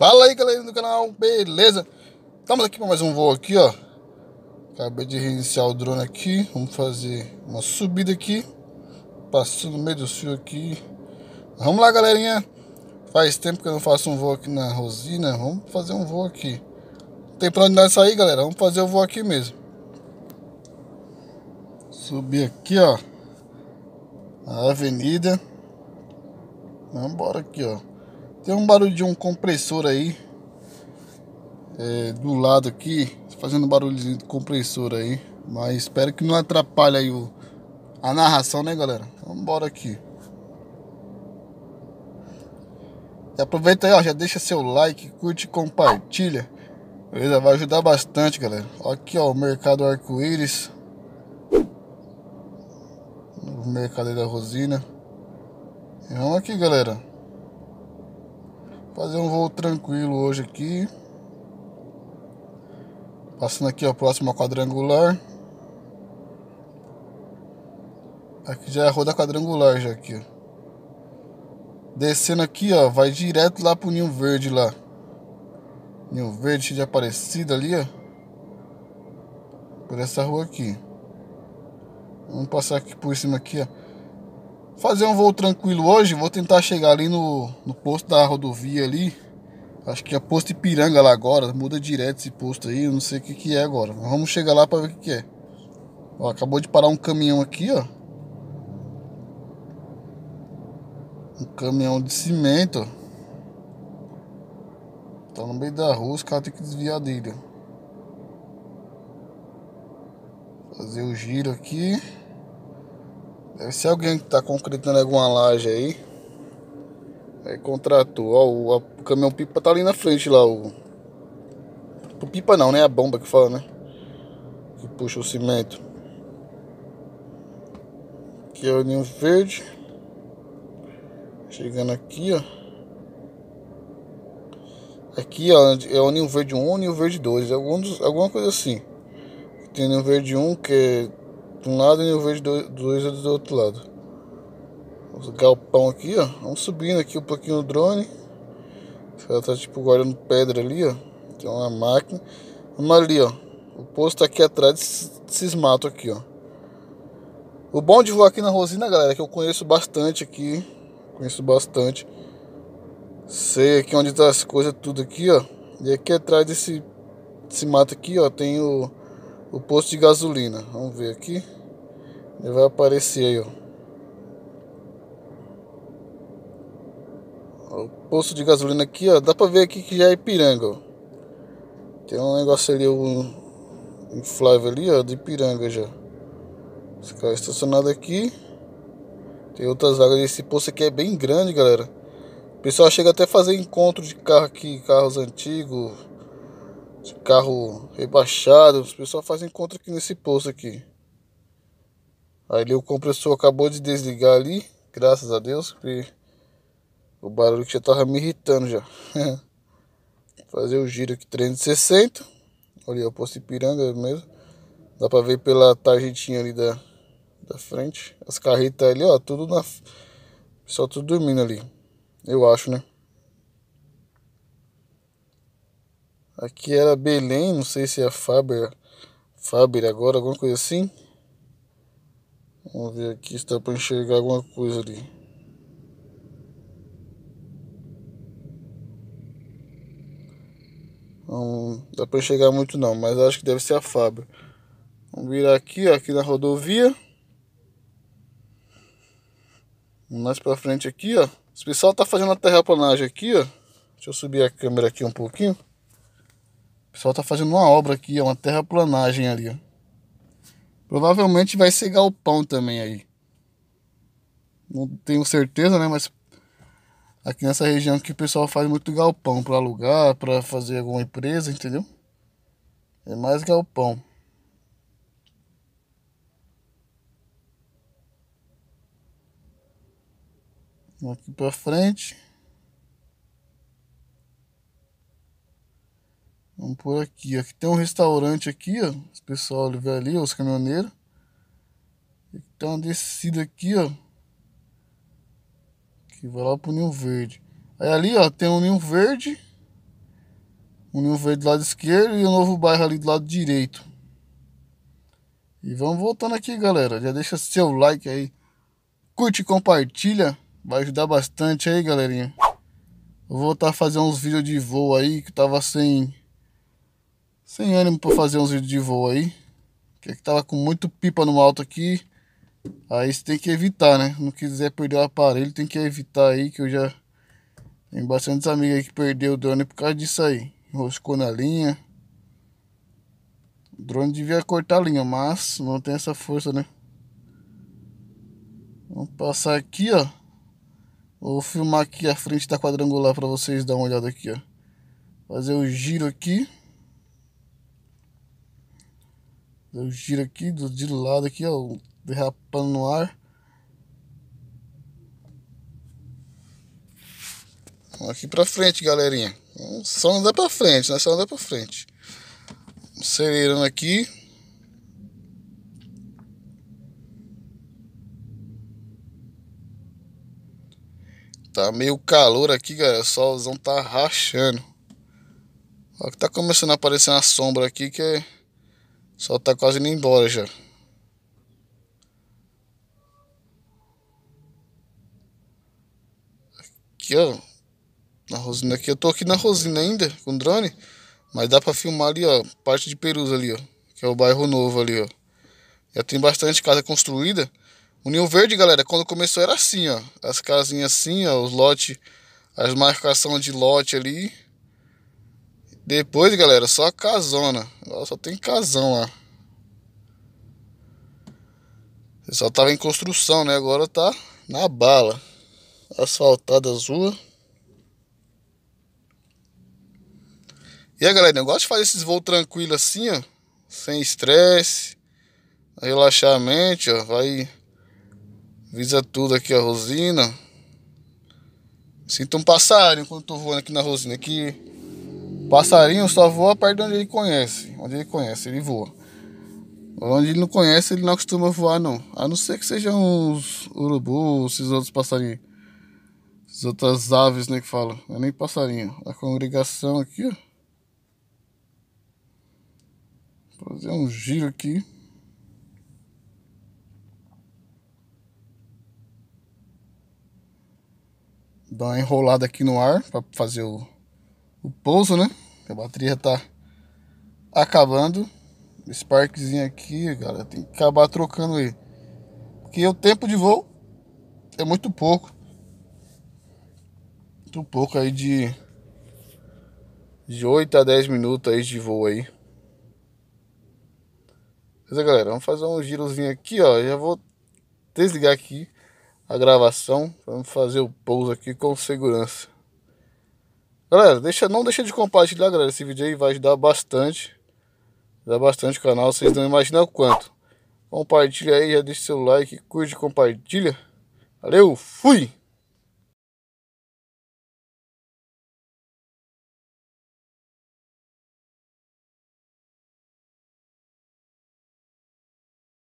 Fala aí, galera do canal, beleza? Estamos aqui para mais um voo aqui, ó. Acabei de reiniciar o drone aqui. Vamos fazer uma subida aqui. Passando no meio do fio aqui. Vamos lá, galerinha. Faz tempo que eu não faço um voo aqui na Rosina. Vamos fazer um voo aqui. Não tem pra onde nós sair, galera. Vamos fazer o voo aqui mesmo. Subir aqui, ó. A avenida. Vamos embora aqui, ó. Tem um barulho de um compressor aí. É, do lado aqui. Fazendo barulhozinho de compressor aí. Mas espero que não atrapalhe aí o, a narração, né, galera? Vamos então, embora aqui. E aproveita aí, ó. Já deixa seu like, curte e compartilha. Beleza? Vai ajudar bastante, galera. Aqui, ó, o mercado arco-íris. O mercado da Rosina. E vamos aqui, galera. Fazer um voo tranquilo hoje aqui. Passando aqui ó, próximo quadrangular. Aqui já é a roda quadrangular já aqui, ó. Descendo aqui, ó, vai direto lá pro Ninho Verde lá. Ninho Verde de Aparecida ali, ó. Por essa rua aqui. Vamos passar aqui por cima aqui, ó fazer um voo tranquilo hoje. Vou tentar chegar ali no, no posto da rodovia ali. Acho que é posto Ipiranga lá agora. Muda direto esse posto aí. Eu não sei o que, que é agora. Vamos chegar lá para ver o que, que é. Ó, acabou de parar um caminhão aqui, ó. Um caminhão de cimento. Tá no meio da rua, os caras têm que desviar dele. Fazer o giro aqui. Deve ser alguém que tá concretando alguma laje aí. Aí contratou. Ó, o, a, o caminhão pipa tá ali na frente lá. O, o pipa não, né? A bomba que fala, né? Que puxa o cimento. Aqui é o ninho verde. Chegando aqui, ó. Aqui ó, é o Ninho Verde 1 e o Ninho Verde 2. É Alguns, alguma coisa assim. Tem o Ninho Verde 1 que é de um lado e eu vejo dois do outro lado. Os galpão aqui, ó. Vamos subindo aqui um pouquinho o drone. está tá tipo guardando pedra ali, ó. Tem uma máquina. Vamos ali, ó. O posto aqui atrás desses, desses matos aqui, ó. O bom de voar aqui na Rosina, galera, é que eu conheço bastante aqui. Conheço bastante. Sei aqui onde tá as coisas tudo aqui, ó. E aqui atrás desse, desse mato aqui, ó, tem o o posto de gasolina. Vamos ver aqui. Ele vai aparecer aí, ó. O posto de gasolina aqui, ó. Dá pra ver aqui que já é Ipiranga, ó. Tem um negócio ali, um inflável ali, ó, de Ipiranga já. Esse carro é estacionado aqui. Tem outras vagas. Esse posto aqui é bem grande, galera. O pessoal chega até a fazer encontro de carro aqui, carros antigos carro rebaixado. os pessoal faz encontro aqui nesse posto aqui. Ali o compressor acabou de desligar ali, graças a Deus, porque o barulho que já tava me irritando já. Fazer o giro aqui 360. Olha o posto Ipiranga mesmo. Dá pra ver pela tarjetinha ali da, da frente. As carretas ali, ó, tudo na. Só tudo dormindo ali. Eu acho, né? Aqui era Belém, não sei se é Faber, Faber agora, alguma coisa assim. Vamos ver aqui se dá para enxergar alguma coisa ali. Não dá para enxergar muito não, mas acho que deve ser a Faber. Vamos virar aqui, ó, aqui na rodovia. Mais para frente aqui, ó. O pessoal tá fazendo a terraplanagem aqui, ó. Deixa eu subir a câmera aqui um pouquinho. O pessoal tá fazendo uma obra aqui, é uma terraplanagem ali, ó. Provavelmente vai ser galpão também aí. Não tenho certeza, né, mas aqui nessa região que o pessoal faz muito galpão para alugar, para fazer alguma empresa, entendeu? É mais galpão. Aqui para frente. Vamos por aqui. Aqui tem um restaurante aqui, ó. Os pessoal vê ali, os caminhoneiros. Aqui tem uma descida aqui, ó. Que vai lá pro Ninho Verde. Aí ali, ó, tem um Ninho Verde. Um Ninho Verde do lado esquerdo e o um novo bairro ali do lado direito. E vamos voltando aqui, galera. Já deixa seu like aí. Curte e compartilha. Vai ajudar bastante aí, galerinha. vou voltar tá a fazer uns vídeos de voo aí que tava sem sem ânimo para fazer uns vídeos de voo aí. Que é que tava com muito pipa no alto aqui. Aí você tem que evitar, né? Não quiser perder o aparelho, tem que evitar aí que eu já tem bastante amigos aí que perdeu o drone por causa disso aí. Enroscou na linha. O drone devia cortar a linha, mas não tem essa força, né? Vamos passar aqui, ó. Vou filmar aqui a frente da quadrangular para vocês dar uma olhada aqui, ó. Fazer o giro aqui. Eu giro aqui do, de lado aqui, ó, derrapando no ar. Aqui pra frente, galerinha. Hum, só andar pra frente, né? Só andar pra frente. Acelerando aqui. Tá meio calor aqui, galera. O solzão tá rachando. Ó que tá começando a aparecer uma sombra aqui que é sol tá quase indo embora já. Aqui, ó. Na Rosina aqui. Eu tô aqui na Rosina ainda, com drone. Mas dá pra filmar ali, ó. Parte de Perus ali, ó. Que é o bairro novo ali, ó. Já tem bastante casa construída. União Verde, galera, quando começou era assim, ó. As casinhas assim, ó. Os lotes. As marcações de lote ali. Depois, galera, só a casona. Só tem casão lá. Só tava em construção, né? Agora tá na bala. Asfaltada as ruas. E aí, galera, eu gosto de fazer esses voos tranquilos assim, ó. Sem estresse. Relaxar a mente, ó. Vai... Visa tudo aqui a rosina. Sinto um passarinho enquanto tô voando aqui na rosina. Aqui... Passarinho só voa perto de onde ele conhece. Onde ele conhece, ele voa. Onde ele não conhece, ele não costuma voar, não. A não ser que sejam uns urubus, esses outros passarinhos. Essas outras aves, né, que falam. Não é nem passarinho. A congregação aqui, ó. Vou fazer um giro aqui. Dar uma enrolada aqui no ar para fazer o o pouso, né? A bateria tá acabando. Esse parquezinho aqui, cara, tem que acabar trocando ele. Porque o tempo de voo é muito pouco. Muito pouco aí de de 8 a 10 minutos aí de voo aí. Mas é, galera, vamos fazer um girozinho aqui, ó. Já vou desligar aqui a gravação. Vamos fazer o pouso aqui com segurança. Galera, deixa, não deixa de compartilhar, galera. Esse vídeo aí vai ajudar bastante. Dá bastante o canal, vocês não imaginam o quanto. Compartilha aí, já deixa seu like, curte, compartilha. Valeu, fui!